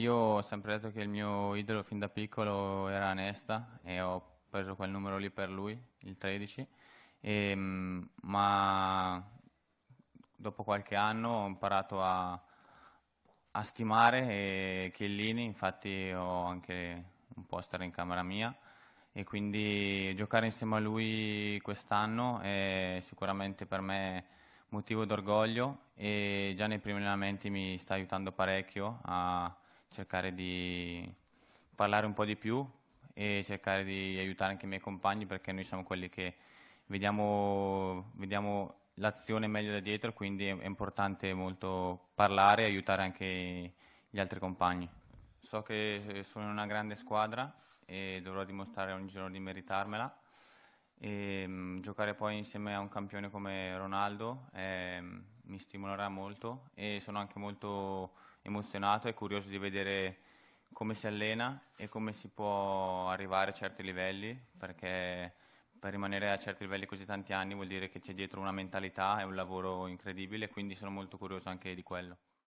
io ho sempre detto che il mio idolo fin da piccolo era Nesta e ho preso quel numero lì per lui, il 13, e, ehm, ma dopo qualche anno ho imparato a, a stimare Chiellini, infatti ho anche un poster in camera mia e quindi giocare insieme a lui quest'anno è sicuramente per me motivo d'orgoglio e già nei primi allenamenti mi sta aiutando parecchio a cercare di parlare un po' di più e cercare di aiutare anche i miei compagni perché noi siamo quelli che vediamo, vediamo l'azione meglio da dietro, quindi è importante molto parlare e aiutare anche gli altri compagni. So che eh, sono una grande squadra e dovrò dimostrare ogni giorno di meritarmela. E, mm, giocare poi insieme a un campione come Ronaldo eh, mi stimolerà molto e sono anche molto emozionato e curioso di vedere come si allena e come si può arrivare a certi livelli perché per rimanere a certi livelli così tanti anni vuol dire che c'è dietro una mentalità e un lavoro incredibile quindi sono molto curioso anche di quello.